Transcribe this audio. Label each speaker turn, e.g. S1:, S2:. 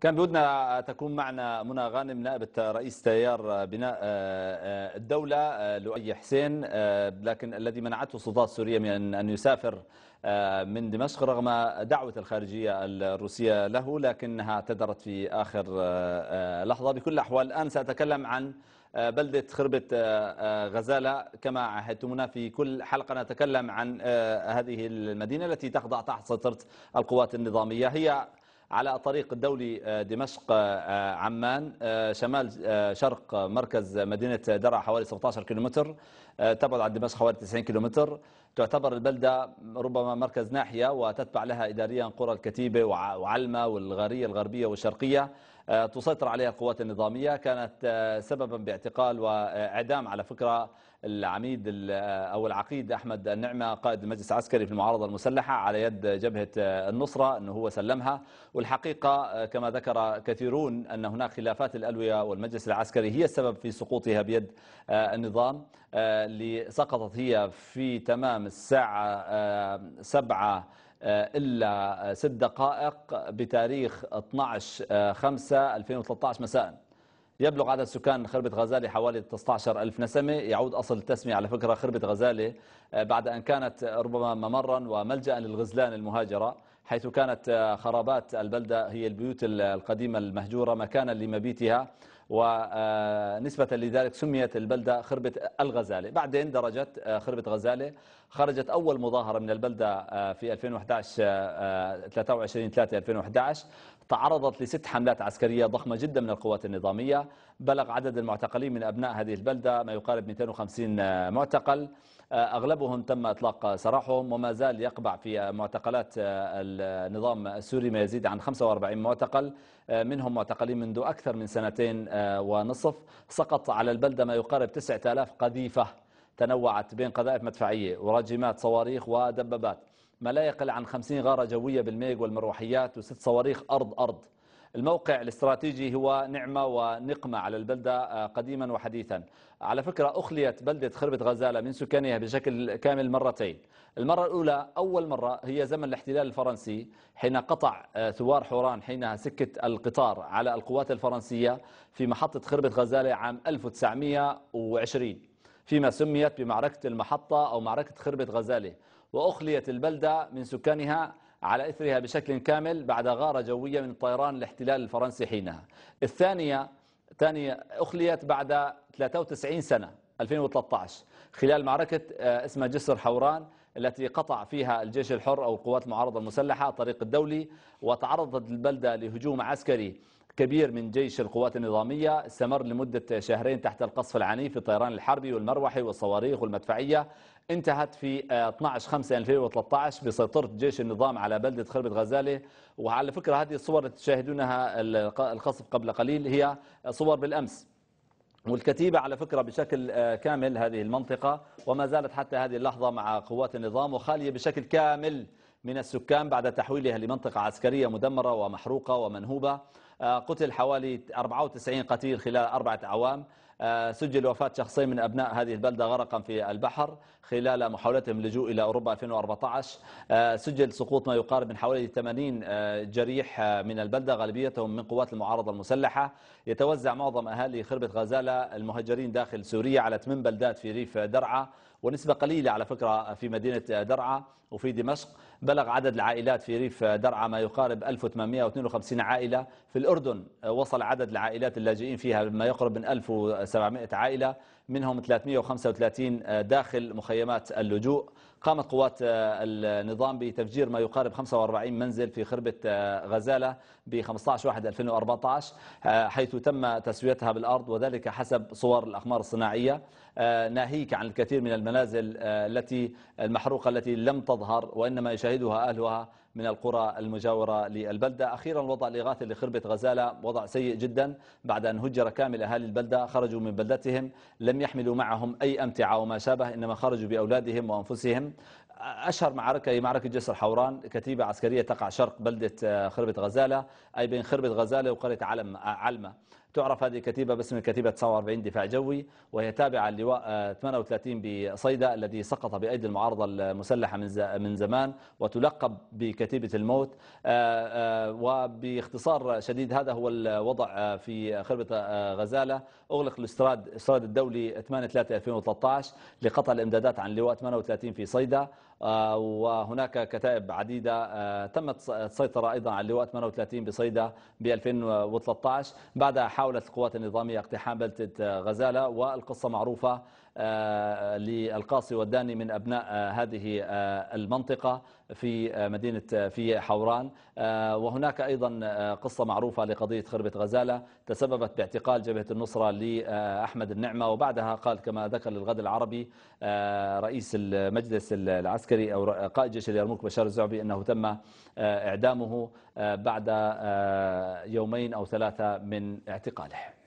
S1: كان بودنا تكون معنا منى غانم نائبة رئيس تيار بناء آه، آه، الدولة آه، لؤي حسين لكن الذي منعته السلطات السورية من أن يسافر من دمشق رغم دعوة الخارجية الروسية له لكنها اعتذرت في آخر لحظة بكل الأحوال الآن سأتكلم عن بلدة خربة غزالة كما عهدتمونا في كل حلقة نتكلم عن هذه المدينة التي تخضع تحت سيطرة القوات النظامية هي على طريق الدولي آه، دمشق آه، آه، عمان شمال شرق مركز مدينة درعا حوالي 17 كيلومتر تبعد عن دمشق حوالي 90 كيلومتر تعتبر البلدة ربما مركز ناحية وتتبع لها إداريا قرى الكتيبة وعلمة والغارية الغربية والشرقية آه، تسيطر عليها القوات النظامية كانت آه، سببا باعتقال وإعدام على فكرة العميد آه، أو العقيد أحمد النعمة قائد المجلس العسكري في المعارضة المسلحة على يد جبهة النصرة أنه هو سلمها والحقيقة كما ذكر كثيرون أن هناك خلافات الألوية والمجلس العسكري هي السبب في سقوطها بيد النظام اللي سقطت هي في تمام الساعة سبعة آه، إلا آه، ست دقائق بتاريخ 12 5 2013 مساء يبلغ عدد سكان خربة غزالة حوالي 19 ألف نسمة يعود أصل التسمية على فكرة خربة غزالة آه، بعد أن كانت ربما ممرا وملجأ للغزلان المهاجرة حيث كانت خرابات البلدة هي البيوت القديمة المهجورة مكانا لمبيتها ونسبة لذلك سميت البلدة خربة الغزالة بعدين درجت آه، خربة غزالة خرجت أول مظاهرة من البلدة آه، في 2011 23 3 2011 تعرضت لست حملات عسكرية ضخمة جدا من القوات النظامية بلغ عدد المعتقلين من أبناء هذه البلدة ما يقارب 250 معتقل آه، أغلبهم تم إطلاق سراحهم وما زال يقبع في معتقلات آه، النظام السوري ما يزيد عن 45 معتقل آه، منهم معتقلين منذ أكثر من سنتين ونصف سقط على البلدة ما يقارب 9000 قذيفة تنوعت بين قذائف مدفعية وراجمات صواريخ ودبابات ما لا يقل عن 50 غارة جوية بالميغ والمروحيات وست صواريخ أرض أرض الموقع الاستراتيجي هو نعمة ونقمة على البلدة آه، قديما وحديثا على فكرة أخليت بلدة خربة غزالة من سكانها بشكل كامل مرتين المرة الأولى أول مرة هي زمن الاحتلال الفرنسي حين قطع آه، ثوار حوران حينها سكة القطار على القوات الفرنسية في محطة خربة غزالة عام 1920 فيما سميت بمعركة المحطة أو معركة خربة غزالة وأخليت البلدة من سكانها على إثرها بشكل كامل بعد غارة جوية من طيران الاحتلال الفرنسي حينها الثانية ثانية أخليت بعد 93 سنة 2013 خلال معركة آه، اسمها جسر حوران التي قطع فيها الجيش الحر أو القوات المعارضة المسلحة الطريق الدولي وتعرضت البلدة لهجوم عسكري كبير من جيش القوات النظامية استمر لمدة شهرين تحت القصف العنيف الطيران الحربي والمروحي والصواريخ والمدفعية انتهت في 12/5/2013 بسيطرة جيش النظام على بلدة خربة غزالة وعلى فكرة هذه الصور التي تشاهدونها القصف قبل قليل هي صور بالأمس والكتيبة على فكرة بشكل آه، كامل هذه المنطقة وما زالت حتى هذه اللحظة مع قوات النظام وخالية بشكل كامل من السكان بعد تحويلها لمنطقة عسكرية مدمرة ومحروقة ومنهوبة قتل حوالي 94 قتيل خلال أربعة أعوام آه، سجل وفاة شخصين من أبناء هذه البلدة غرقا في البحر خلال محاولتهم اللجوء إلى أوروبا 2014 آه، سجل سقوط ما يقارب من حوالي 80 آه، جريح من البلدة غالبيتهم من قوات المعارضة المسلحة يتوزع معظم أهالي خربة غزالة المهجرين داخل سوريا على 8 بلدات في ريف درعا ونسبة قليلة على فكرة في مدينة درعا وفي دمشق بلغ عدد العائلات في ريف درعا ما يقارب 1852 عائلة في الأردن وصل عدد العائلات اللاجئين فيها ما يقرب من 1000 700 عائلة منهم 335 داخل مخيمات اللجوء قامت قوات آه، النظام بتفجير ما يقارب 45 منزل في خربة آه، غزالة ب 15 واحد 2014 آه، حيث تم تسويتها بالأرض وذلك حسب صور الأقمار الصناعية ناهيك عن الكثير من المنازل التي المحروقة التي لم تظهر وإنما يشاهدها أهلها من القرى المجاورة للبلدة أخيرا وضع الإغاثة لخربة غزالة وضع سيء جدا بعد أن هجر كامل أهالي البلدة خرجوا من بلدتهم لم يحملوا معهم أي أمتعة وما شابه إنما خرجوا بأولادهم وأنفسهم أشهر معركة هي معركة جسر حوران كتيبة عسكرية تقع شرق بلدة آه، خربة غزالة أي بين خربة غزالة وقرية علم آه، علمة تعرف هذه الكتيبة باسم كتيبة 49 دفاع جوي وهي تابعة للواء 38 بصيدا الذي سقط بأيدي المعارضة المسلحة من زمان وتلقب بكتيبة الموت آه، آه، وباختصار شديد هذا هو الوضع في خربة آه، غزالة أغلق الاستراد الدولي 8 3 2013 لقطع الإمدادات عن لواء 38 في صيدا آه، وهناك كتائب عديدة آه، تمت السيطرة أيضا على اللواء 38 بصيدا ب 2013 بعدها حاولت القوات النظامية اقتحام بلدة آه، غزالة والقصة معروفة آه، للقاصي والداني من أبناء آه، هذه آه، المنطقة في مدينة في حوران وهناك أيضا قصة معروفة لقضية خربة غزالة تسببت باعتقال جبهة النصرة لأحمد النعمة وبعدها قال كما ذكر للغد العربي رئيس المجلس العسكري أو قائد جيش اليرموك بشار الزعبي أنه تم إعدامه بعد يومين أو ثلاثة من اعتقاله